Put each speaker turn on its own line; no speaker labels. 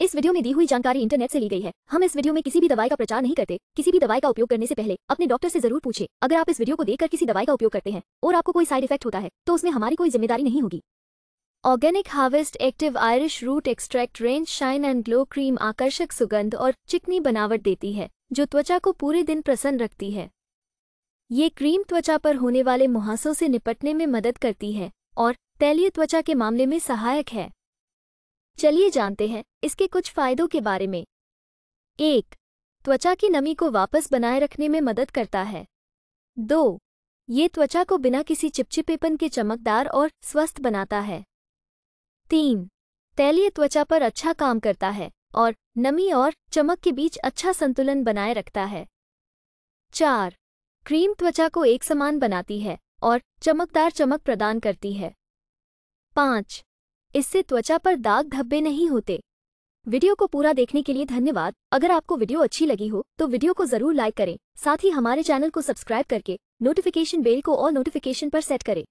इस वीडियो में दी हुई जानकारी इंटरनेट से ली गई है हम इस वीडियो में किसी भी दवाई का प्रचार नहीं करते किसी भी दवाई का उपयोग करने से पहले अपने डॉक्टर से जरूर पूछे अगर आप इस वीडियो को देखकर किसी दवाई का उपयोग करते हैं और आपको कोई साइड इफेक्ट होता है तो उसमें हमारी कोई जिम्मेदारी नहीं होगी organic harvest active Irish root extract range shine and glow cream आकर्षक सुगंध और चिकनी बनावट देती है जो त्वचा को पूरे दिन प्रसन्न रखती है ये क्रीम त्वचा पर होने वाले मुहासों से निपटने में मदद करती है और तैलीय त्वचा के मामले में सहायक है चलिए जानते हैं इसके कुछ फायदों के बारे में एक त्वचा की नमी को वापस बनाए रखने में मदद करता है दो ये त्वचा को बिना किसी चिपचिपेपन के चमकदार और स्वस्थ बनाता है तीन तैलीय त्वचा पर अच्छा काम करता है और नमी और चमक के बीच अच्छा संतुलन बनाए रखता है चार क्रीम त्वचा को एक समान बनाती है और चमकदार चमक प्रदान करती है पाँच इससे त्वचा पर दाग धब्बे नहीं होते वीडियो को पूरा देखने के लिए धन्यवाद अगर आपको वीडियो अच्छी लगी हो तो वीडियो को जरूर लाइक करें साथ ही हमारे चैनल को सब्सक्राइब करके नोटिफिकेशन बेल को और नोटिफिकेशन पर सेट करें